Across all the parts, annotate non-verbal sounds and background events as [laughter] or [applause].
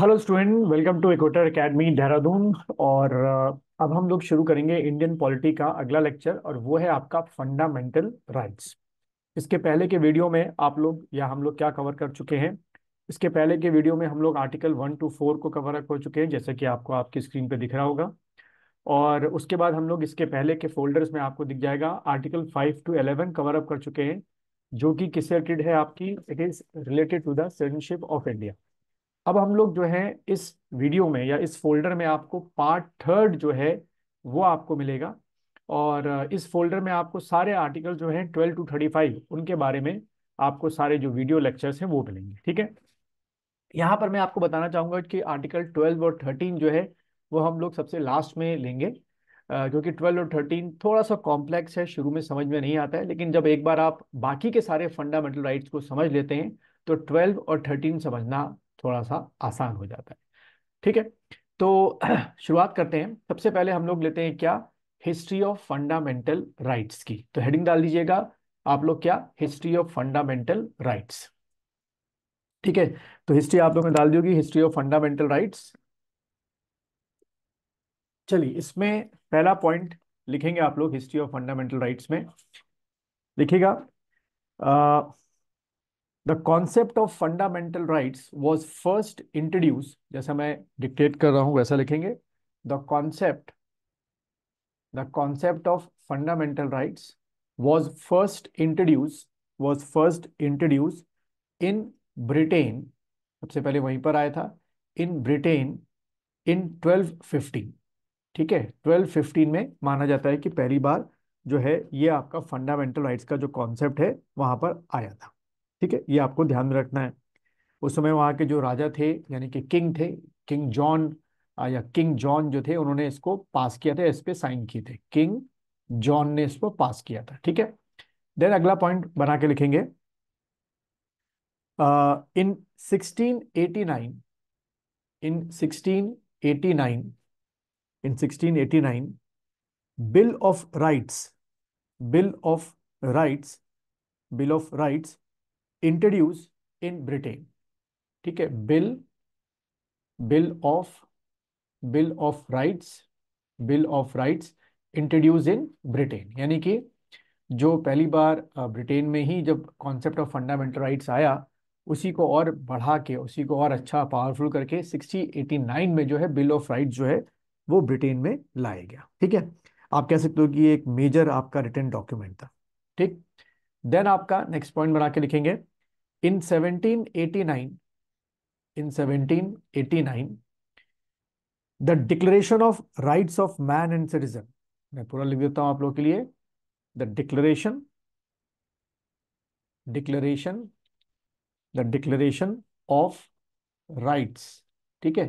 hello student welcome to Equator Academy Dehradun और uh, अब हम लोग शुरू करेंगे इंडियन पॉलिटी का अगला लेक्चर और वो है आपका फंडामेंटल राइट्स इसके पहले के वीडियो में आप लोग या हम लोग क्या कवर कर चुके हैं इसके पहले के वीडियो में हम लोग आर्टिकल वन टू फोर को कवर कर चुके हैं जैसे कि आपको आपकी स्क्रीन पर दिख रहा होगा और उसके बाद हम लोग इसके पहले के फोल्डर्स में आपको दिख जाएगा article five two eleven cover up कर चुके हैं जो कि किससे रिलेटेड है आपकी it is related to the of India अब हम लोग जो है इस वीडियो में या इस फोल्डर में आपको पार्ट थर्ड जो है वो आपको मिलेगा और इस फोल्डर में आपको सारे आर्टिकल जो हैं ट्वेल्व टू थर्टी फाइव उनके बारे में आपको सारे जो वीडियो लेक्चर्स हैं वो मिलेंगे ठीक है यहाँ पर मैं आपको बताना चाहूँगा कि आर्टिकल ट्वेल्व और थर्टीन जो है वो हम लोग सबसे लास्ट में लेंगे क्योंकि ट्वेल्व और थर्टीन थोड़ा सा कॉम्प्लेक्स है शुरू में समझ में नहीं आता है लेकिन जब एक बार आप बाकी के सारे फंडामेंटल राइट्स को समझ लेते हैं तो ट्वेल्व और थर्टीन समझना थोड़ा सा आसान हो जाता है ठीक है तो [clears throat] शुरुआत करते हैं सबसे पहले हम लोग लेते हैं क्या हिस्ट्री ऑफ फंडामेंटल राइट्स की तो हेडिंग डाल दीजिएगा आप लोग क्या हिस्ट्री ऑफ फंडामेंटल राइट्स ठीक है तो हिस्ट्री आप लोग ने डाल दी होगी हिस्ट्री ऑफ फंडामेंटल राइट्स चलिए इसमें पहला पॉइंट लिखेंगे आप लोग हिस्ट्री ऑफ फंडामेंटल राइट्स में लिखेगा the concept of fundamental rights was first introduce जैसा मैं डिक्टेट कर रहा हूं वैसा लिखेंगे the concept the concept of fundamental rights was first introduced was first introduced in Britain सबसे पहले वहीं पर आया था in Britain in 1215 ठीक है 1215 में माना जाता है कि पहली बार जो है ये आपका फंडामेंटल राइट्स का जो कॉन्सेप्ट है वहां पर आया था ठीक है ये आपको ध्यान में रखना है उस समय वहाँ के जो राजा थे यानी कि किंग थे किंग जॉन या किंग जॉन जो थे उन्होंने इसको पास किया था इस पे साइन किए थे किंग जॉन ने इसको पास किया था ठीक है देन अगला पॉइंट बना के लिखेंगे in sixteen eighty nine in sixteen eighty nine in sixteen eighty nine bill of rights bill of rights bill of rights introduce in Britain ठीक है bill bill of bill of rights bill of rights introduce in Britain यानी कि जो पहली बार Britain में ही जब concept of fundamental rights आया उसी को और बढ़ा के उसी को और अच्छा पावरफुल करके 1689 में जो है बिल ऑफ राइट्स जो है वो ब्रिटेन में लाया गया ठीक है आप कह सकते हो कि एक मेजर आपका रिटर्न डॉक्यूमेंट था ठीक देन आपका नेक्स्ट पॉइंट बना के लिखेंगे in 1789 in 1789 the declaration of rights of man and citizen मैं पूरा लिख देता हूं आप लोग के लिए the declaration declaration the declaration of rights ठीक है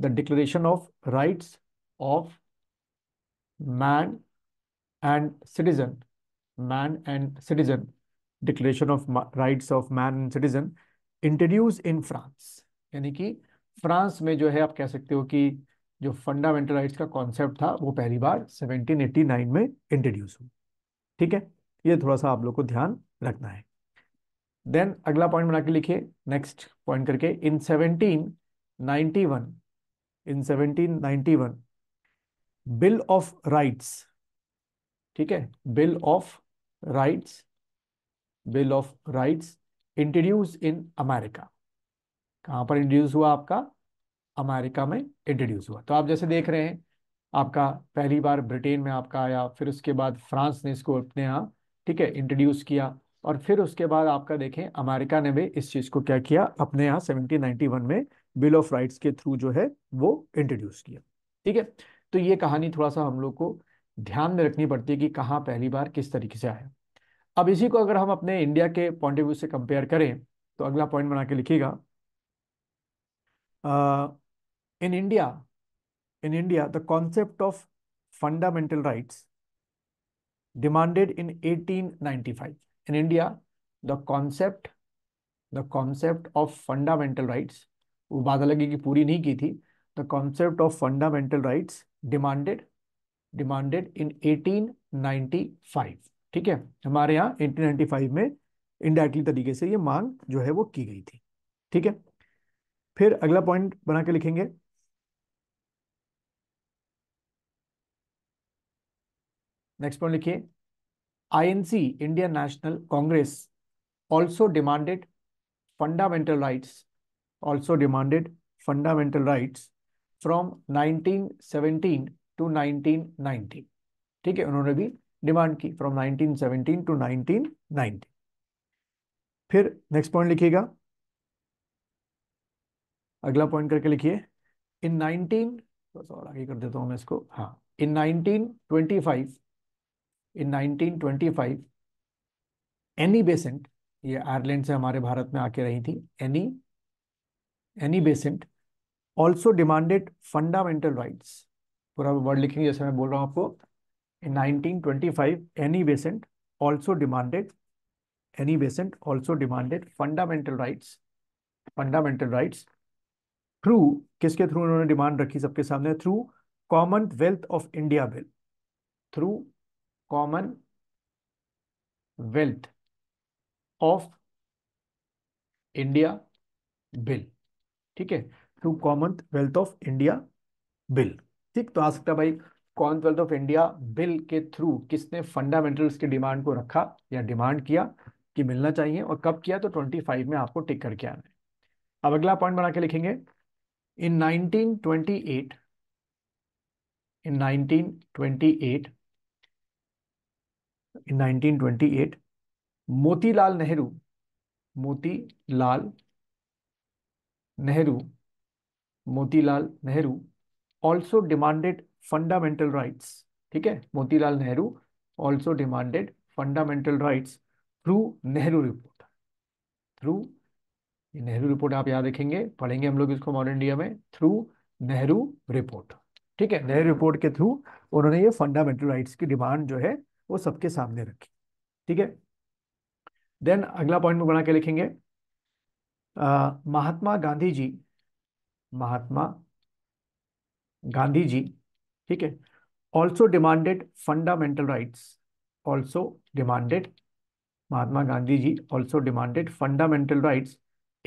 the declaration of rights of man and citizen man and citizen declaration of rights of man and citizen introduce in France यानी कि फ्रांस में जो है आप कह सकते हो कि जो फंडामेंटल राइट्स का कॉन्सेप्ट था वो पहली बार 1789 में इंट्रोड्यूस हुआ ठीक है ये थोड़ा सा आप लोग को ध्यान रखना है देन अगला पॉइंट बना के लिखिए नेक्स्ट पॉइंट करके in 1791 in 1791 bill of rights ठीक है bill of rights bill of rights introduce in America कहां पर इंट्रोड्यूस हुआ आपका अमेरिका में इंट्रोड्यूस हुआ तो आप जैसे देख रहे हैं आपका पहली बार ब्रिटेन में आपका आया फिर उसके बाद फ्रांस ने इसको अपने यहाँ ठीक है इंट्रोड्यूस किया और फिर उसके बाद आपका देखें अमेरिका ने भी इस चीज़ को क्या किया अपने यहाँ सेवनटीन नाइन्टी वन में बिल ऑफ राइट्स के थ्रू जो है वो इंट्रोड्यूस किया ठीक है तो ये कहानी थोड़ा सा हम लोग को ध्यान में रखनी पड़ती है कि कहाँ पहली बार किस तरीके से आया अब इसी को अगर हम अपने इंडिया के पॉइंट ऑफ व्यू से कंपेयर करें तो अगला पॉइंट बना के लिखिएगा in India in India the concept of fundamental rights demanded in 1895 in India the concept the concept of fundamental rights वो बात अलग की पूरी नहीं की थी the concept of fundamental rights demanded demanded in 1895 ठीक है हमारे यहाँ फाइव में इनडायरेक्टली तरीके से ये मांग जो है वो की गई थी ठीक है फिर अगला पॉइंट बना के लिखेंगे नेक्स्ट पॉइंट लिखिए INC Indian National Congress also demanded fundamental rights also demanded fundamental rights from 1917 to 1919 ठीक है उन्होंने भी डिमांड की फ्रॉम 1917 टू 1990 फिर नेक्स्ट पॉइंट लिखिएगा अगला पॉइंट करके लिखिए इन 19 बस और आगे कर देता हूं मैं इसको हाँ इन 1925 इन 1925 एनी बेसेंट ये आयरलैंड से हमारे भारत में आके रही थी Annie Annie Besant also demanded fundamental rights पूरा वर्ड लिखेंगे जैसे मैं बोल रहा हूं आपको In 1925, any Besant also demanded, any Besant also demanded fundamental rights, fundamental rights through किसके थ्रू उन्होंने डिमांड रखी सबके सामने through commonwealth of India bill through commonwealth of India bill ठीक है through commonwealth of India bill ठीक तो आ सकता है भाई कॉमनवेल्थ ऑफ इंडिया बिल के थ्रू किसने फंडामेंटल्स की डिमांड को रखा या डिमांड किया कि मिलना चाहिए और कब किया तो 25 में आपको टिक करके आना है अब अगला पॉइंट बना के लिखेंगे in 1928 in 1928 in 1928 Motilal Nehru Motilal Nehru Motilal Nehru also demanded fundamental rights ठीक है Motilal Nehru also demanded fundamental rights through Nehru report through Nehru report आप याद रखेंगे पढ़ेंगे हम लोग इसको मॉडर्न इंडिया में थ्रू नेहरू रिपोर्ट ठीक है नेहरू रिपोर्ट के थ्रू उन्होंने ये फंडामेंटल राइट्स की डिमांड जो है वो सबके सामने रखी ठीक है देन अगला पॉइंट में बना के लिखेंगे महात्मा गांधी जी महात्मा गांधी जी ठीक है also demanded fundamental rights also demanded Mahatma Gandhi ji also demanded fundamental rights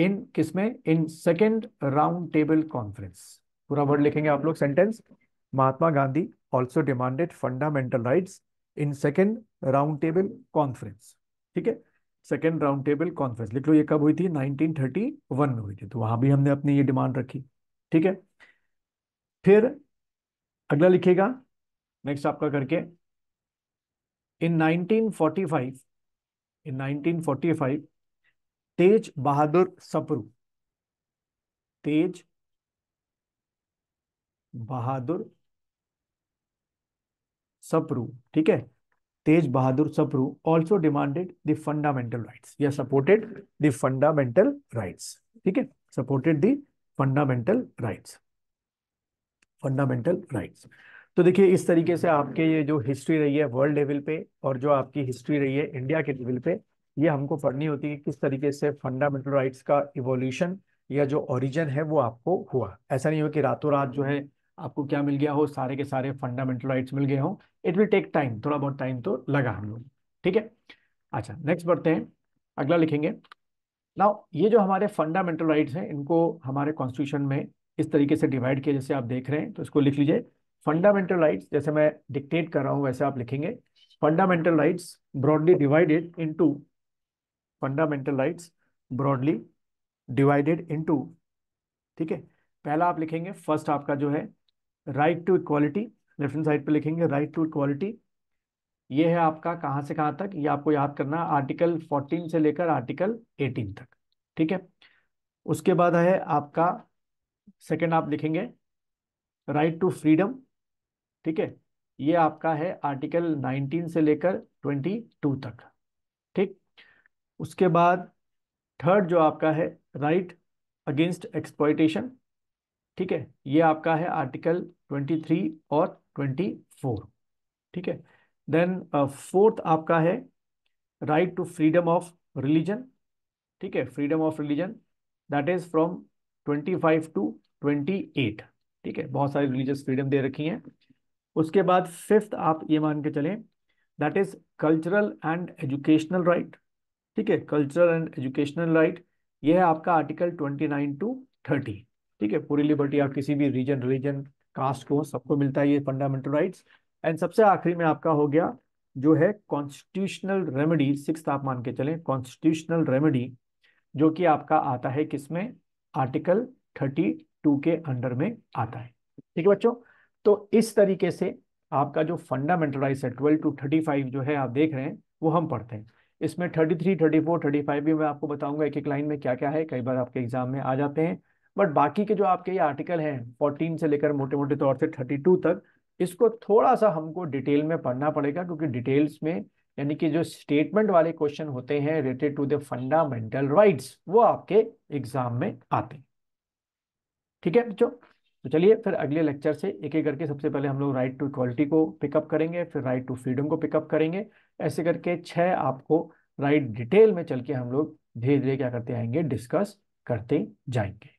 in किसमें in second round table conference पूरा वर्ड लिखेंगे आप लोग sentence Mahatma Gandhi also demanded fundamental rights in second round table conference ठीक है सेकेंड राउंड टेबल कॉन्फ्रेंस लिख लो ये कब हुई थी 1931 में हुई थी तो वहां भी हमने अपनी ये डिमांड रखी ठीक है फिर अगला लिखेगा नेक्स्ट आपका करके इन 1945 इन 1945 तेज बहादुर सपरू तेज बहादुर सपरू ठीक है Tej Bahadur Sapru also demanded the fundamental rights या सपोर्टेड द फंडामेंटल राइट्स ठीक है supported the fundamental rights fundamental rights तो देखिए इस तरीके से आपके ये जो हिस्ट्री रही है वर्ल्ड लेवल पे और जो आपकी हिस्ट्री रही है इंडिया के लेवल पे ये हमको पढ़नी होती है किस तरीके से फंडामेंटल राइट्स का इवोल्यूशन या जो ओरिजिन है वो आपको हुआ ऐसा नहीं हो कि रातों रात जो है आपको क्या मिल गया हो सारे के सारे फंडामेंटल राइट्स मिल गए हो इट विल टेक टाइम थोड़ा बहुत टाइम तो लगा हम लोग ठीक है अच्छा नेक्स्ट बढ़ते हैं अगला लिखेंगे ना ये जो हमारे फंडामेंटल राइट्स हैं इनको हमारे कॉन्स्टिट्यूशन में इस तरीके से डिवाइड किया जैसे आप देख रहे हैं तो इसको लिख लीजिए फंडामेंटल राइट्स जैसे मैं डिक्टेट कर रहा हूँ वैसे आप लिखेंगे fundamental rights broadly divided into fundamental rights broadly divided into ठीक है पहला आप लिखेंगे फर्स्ट आपका जो है right to equality left hand side पे लिखेंगे राइट टू इक्वालिटी ये है आपका कहाँ से कहाँ तक ये आपको याद करना आर्टिकल फोर्टीन से लेकर आर्टिकल एटीन तक ठीक है उसके बाद है आपका सेकेंड आप लिखेंगे राइट टू फ्रीडम ठीक है ये आपका है आर्टिकल 19 से लेकर 22 तक ठीक उसके बाद थर्ड जो आपका है राइट अगेंस्ट एक्सप्लॉयटेशन ठीक है ये आपका है आर्टिकल 23 और 24 ठीक है देन फोर्थ uh, आपका है right to freedom of religion ठीक है freedom of religion that is from twenty five to twenty eight ठीक है बहुत सारी रिलीजियस फ्रीडम दे रखी हैं उसके बाद फिफ्थ आप ये मान के चलें that is cultural and educational right ठीक है कल्चरल एंड एजुकेशनल राइट यह है आपका article twenty nine to thirty ठीक है पूरी लिबर्टी आप किसी भी रीजन रिलीजन कास्ट को सबको मिलता है ये फंडामेंटल राइट्स एंड सबसे आखिरी में आपका हो गया जो है कॉन्स्टिट्यूशनल रेमेडी सिक्स आप मान के चलें कॉन्स्टिट्यूशनल रेमेडी जो कि आपका आता है किसमें आर्टिकल टू के अंडर में आता है ठीक है बच्चों तो इस तरीके से आपका जो फंडामेंटल राइट है ट्वेल्व टू थर्टी फाइव जो है आप देख रहे हैं वो हम पढ़ते हैं इसमें thirty three thirty four thirty five भी मैं आपको बताऊंगा एक एक लाइन में क्या क्या है कई बार आपके एग्जाम में आ जाते हैं बट बाकी के जो आपके ये आर्टिकल हैं फोर्टीन से लेकर मोटे मोटे तौर से थर्टी टू तक इसको थोड़ा सा हमको डिटेल में पढ़ना पड़ेगा क्योंकि डिटेल्स में यानी कि जो स्टेटमेंट वाले क्वेश्चन होते हैं related to the fundamental rights वो आपके एग्जाम में आते हैं ठीक है बच्चों तो चलिए फिर अगले लेक्चर से एक एक करके सबसे पहले हम लोग राइट टू इक्वालिटी को पिकअप करेंगे फिर राइट टू फ्रीडम को पिकअप करेंगे ऐसे करके छह आपको राइट डिटेल में चल के हम लोग धीरे धीरे क्या करते आएंगे डिस्कस करते जाएंगे